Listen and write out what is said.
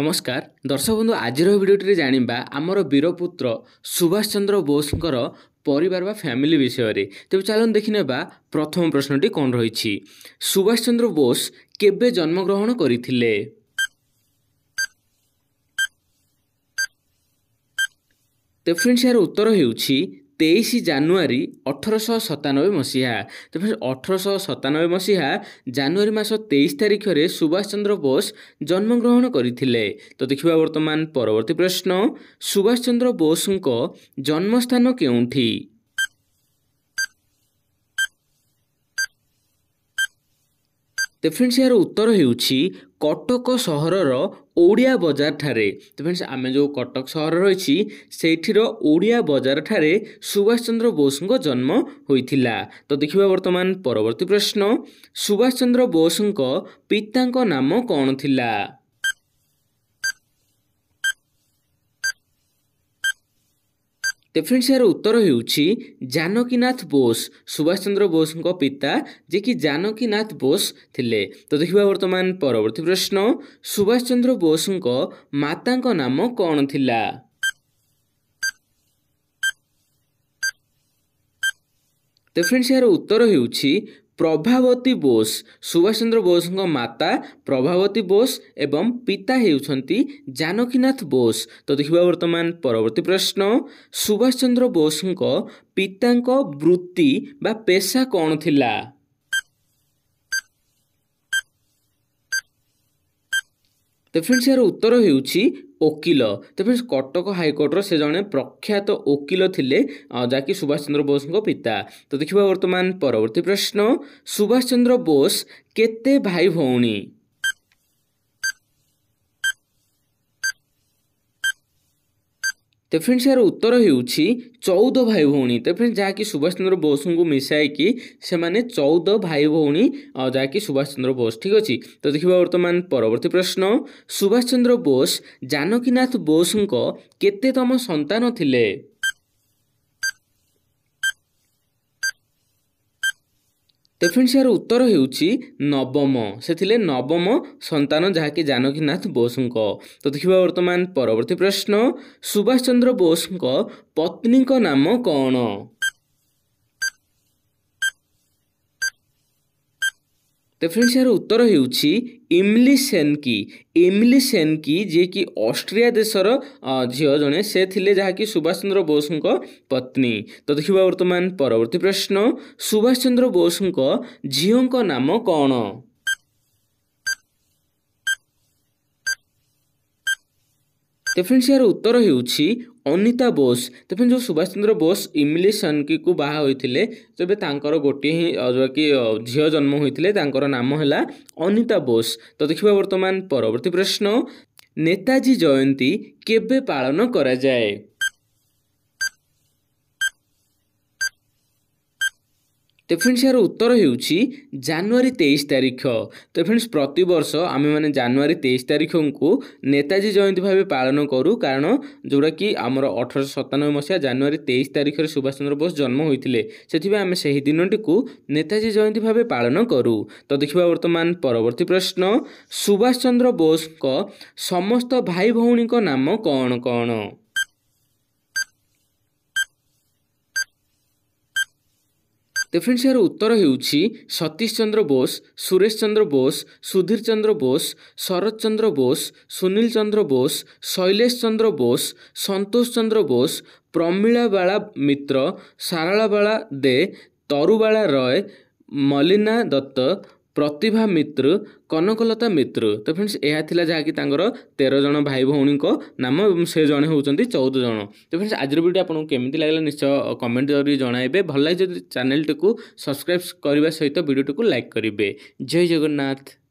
নমস্কার দর্শক বন্ধু আজির ভিডিওটি জাঁবা আমার বীরপুত্র সুভাষ চন্দ্র বোসঙ্কর পরিবার বা ফ্যামিলি বিষয়ে তবে চলুন দেখি নেবা প্রথম প্রশ্নটি কোণ রয়েছে সুভাষ চন্দ্র বোস কেবে জন্মগ্রহণ করে তো ফ্রেন্ডস এর উত্তর হচ্ছে ତେଇଶ ଜାନୁଆରୀ ଅଠରଶହ ସତାନବେ ମସିହା ତ ଅଠରଶହ ସତାନବେ ମସିହା ଜାନୁଆରୀ ମାସ ତେଇଶ ତାରିଖରେ ସୁଭାଷ ଚନ୍ଦ୍ର ବୋଷ ଜନ୍ମଗ୍ରହଣ କରିଥିଲେ ତ ଦେଖିବା ବର୍ତ୍ତମାନ ପରବର୍ତ୍ତୀ ପ୍ରଶ୍ନ ସୁଭାଷ ଚନ୍ଦ୍ର ବୋଷଙ୍କ ଜନ୍ମସ୍ଥାନ କେଉଁଠି ତ ଫ୍ରେଣ୍ଡସ୍ ଏହାର ଉତ୍ତର ହେଉଛି କଟକ ସହରର ଓଡ଼ିଆ ବଜାରଠାରେ ତ ଫ୍ରେଣ୍ଡସ୍ ଆମେ ଯେଉଁ କଟକ ସହର ରହିଛି ସେଇଠିର ଓଡ଼ିଆ ବଜାରଠାରେ ସୁଭାଷ ଚନ୍ଦ୍ର ବୋଷଙ୍କ ଜନ୍ମ ହୋଇଥିଲା ତ ଦେଖିବା ବର୍ତ୍ତମାନ ପରବର୍ତ୍ତୀ ପ୍ରଶ୍ନ ସୁଭାଷ ଚନ୍ଦ୍ର ବୋଷଙ୍କ ପିତାଙ୍କ ନାମ କ'ଣ ଥିଲା ତେଫେଣ୍ଡିଆର ଉତ୍ତର ହେଉଛି ଜାନକୀନାଥ ବୋଷ ସୁଭାଷ ଚନ୍ଦ୍ର ବୋଷଙ୍କ ପିତା ଯିଏକି ଜାନକୀନାଥ ବୋଷ ଥିଲେ ତ ଦେଖିବା ବର୍ତ୍ତମାନ ପରବର୍ତ୍ତୀ ପ୍ରଶ୍ନ ସୁଭାଷ ଚନ୍ଦ୍ର ବୋଷଙ୍କ ମାତାଙ୍କ ନାମ କ'ଣ ଥିଲା ତେଫେଣ୍ଡିଆର ଉତ୍ତର ହେଉଛି ପ୍ରଭାବତୀ ବୋଷ ସୁଭାଷ ଚନ୍ଦ୍ର ବୋଷଙ୍କ ମାତା ପ୍ରଭାବତୀ ବୋଷ ଏବଂ ପିତା ହେଉଛନ୍ତି ଜାନକୀନାଥ ବୋଷ ତ ଦେଖିବା ବର୍ତ୍ତମାନ ପରବର୍ତ୍ତୀ ପ୍ରଶ୍ନ ସୁଭାଷ ଚନ୍ଦ୍ର ବୋଷଙ୍କ ପିତାଙ୍କ ବୃତ୍ତି ବା ପେଶା କ'ଣ ଥିଲା ତ ଫ୍ରେଣ୍ଡସ୍ ଏହାର ଉତ୍ତର ହେଉଛି ଓକିଲ ତ ଫ୍ରେଣ୍ଡସ୍ କଟକ ହାଇକୋର୍ଟର ସେ ଜଣେ ପ୍ରଖ୍ୟାତ ଓକିଲ ଥିଲେ ଯାହାକି ସୁଭାଷ ଚନ୍ଦ୍ର ବୋଷଙ୍କ ପିତା ତ ଦେଖିବା ବର୍ତ୍ତମାନ ପରବର୍ତ୍ତୀ ପ୍ରଶ୍ନ ସୁଭାଷ ଚନ୍ଦ୍ର ବୋଷ କେତେ ଭାଇ ଭଉଣୀ তো ফ্রেন্ডস এর উত্তর ହେଉଛି চৌদ ভাই ভଉଣୀ তো ফ্রেন্ডস যাকি সুভাষ চন্দ্র বোসଙ୍କୁ মিশাইকি সেমানে চৌদ ভাই ভଉଣୀ যাকি সুভাষ চন্দ্র বোস ঠিক আছে তো দেখিবা বর্তমান পরবর্তী প্রশ্ন সুভাষ চন্দ্র বোস জানকীনাথ বোসଙ୍କ କେତେତମ ସନ୍ତାନ ଥିଲେ ତେବେ ପୁଣି ସେହାର ଉତ୍ତର ହେଉଛି ନବମ ସେ ଥିଲେ ନବମ ସନ୍ତାନ ଯାହାକି ଜାନକୀନାଥ ବୋଷଙ୍କ ତ ଦେଖିବା ବର୍ତ୍ତମାନ ପରବର୍ତ୍ତୀ ପ୍ରଶ୍ନ ସୁଭାଷ ଚନ୍ଦ୍ର ବୋଷଙ୍କ ପତ୍ନୀଙ୍କ ନାମ କ'ଣ तो फ्रेंड्स यार उत्तर ହେଉଛି ଇମ୍ଲି ସେନ୍କି ଇମ୍ଲି ସେନ୍କି ଯିଏକି ଅଷ୍ଟ୍ରିଆ ଦେଶର ଝିଅ ଜଣେ ସେ ଥିଲେ ଯାହାକି ସୁଭାଷ ଚନ୍ଦ୍ର ବୋଷଙ୍କ ପତ୍ନୀ ତ ଦେଖିବା ବର୍ତ୍ତମାନ ପରବର୍ତ୍ତୀ ପ୍ରଶ୍ନ ସୁଭାଷ ଚନ୍ଦ୍ର ବୋଷଙ୍କ ଝିଅଙ୍କ ନାମ କ'ଣ তো ସେହାର ଉତ୍ତର ହେଉଛି ଅନିତା ବୋଷ ତ ଯେଉଁ ସୁଭାଷ ଚନ୍ଦ୍ର ବୋଷ ଇମିଲି ସନକିକୁ ବାହା ହୋଇଥିଲେ ତେବେ ତାଙ୍କର ଗୋଟିଏ ହିଁ ଯେଉଁକି ଝିଅ ଜନ୍ମ ହୋଇଥିଲେ ତାଙ୍କର ନାମ ହେଲା ଅନିତା ବୋଷ ତ ଦେଖିବା ବର୍ତ୍ତମାନ ପରବର୍ତ୍ତୀ ପ୍ରଶ୍ନ ନେତାଜୀ ଜୟନ୍ତୀ କେବେ ପାଳନ କରାଯାଏ তো ফ্রেন্ডস এর উত্তর ହେଉଛି ଜାନୁଆରୀ ତେଇଶ ତାରିଖ ତ ফ্রেন্ডস ପ୍ରତିବର୍ଷ ଆମେମାନେ ଜାନୁଆରୀ ତେଇଶ ତାରିଖଙ୍କୁ ନେତାଜୀ ଜୟନ୍ତୀ ଭାବେ ପାଳନ କରୁ କାରଣ ଯେଉଁଟାକି ଆମର ଅଠରଶହ ସତାନବେ ମସିହା ଜାନୁଆରୀ ତେଇଶ ତାରିଖରେ ସୁଭାଷ ଚନ୍ଦ୍ର ବୋଷ ଜନ୍ମ ହୋଇଥିଲେ ସେଥିପାଇଁ ଆମେ ସେହି ଦିନଟିକୁ ନେତାଜୀ ଜୟନ୍ତୀ ଭାବେ ପାଳନ କରୁ ତ ଦେଖିବା ବର୍ତ୍ତମାନ ପରବର୍ତ୍ତୀ ପ୍ରଶ୍ନ ସୁଭାଷ ଚନ୍ଦ୍ର ବୋଷଙ୍କ ସମସ୍ତ ଭାଇ ଭଉଣୀଙ୍କ ନାମ କ'ଣ କ'ଣ ତ ଫ୍ରେଣ୍ଡସ୍ ଏହାର ଉତ୍ତର ହେଉଛି ସତୀଶ ଚନ୍ଦ୍ର ବୋଷ ସୁରେଶ ଚନ୍ଦ୍ର ବୋଷ ସୁଧୀର ଚନ୍ଦ୍ର ବୋଷ ଶରତ ଚନ୍ଦ୍ର ବୋଷ ସୁନୀଲ ଚନ୍ଦ୍ର ବୋଷ ଶୈଳେଶ ଚନ୍ଦ୍ର ବୋଷ ସନ୍ତୋଷ ଚନ୍ଦ୍ର ବୋଷ ପ୍ରମିଳା ବାଳା ମିତ୍ର ସାରଳା ବାଳା ଦେ ତରୁବାଳା ରୟ ମଲିନା ଦତ୍ତ ପ୍ରତିଭା ମିତ୍ର କନକଲତା ମିତ୍ର ତ ଫ୍ରେଣ୍ଡସ୍ ଏହା ଥିଲା ଯାହାକି ତାଙ୍କର ତେର ଜଣ ଭାଇ ଭଉଣୀଙ୍କ ନାମ ଏବଂ ସେ ଜଣେ ହେଉଛନ୍ତି ଚଉଦ ଜଣ ତ ଫ୍ରେଣ୍ଡସ୍ ଆଜିର ଭିଡ଼ିଓ ଆପଣଙ୍କୁ କେମିତି ଲାଗିଲା ନିଶ୍ଚୟ କମେଣ୍ଟ କରି ଜଣାଇବେ ଭଲ ଲାଗି ଯଦି ଚ୍ୟାନେଲଟିକୁ ସବସ୍କ୍ରାଇବ୍ କରିବା ସହିତ ଭିଡ଼ିଓଟିକୁ ଲାଇକ୍ କରିବେ ଜୟ ଜଗନ୍ନାଥ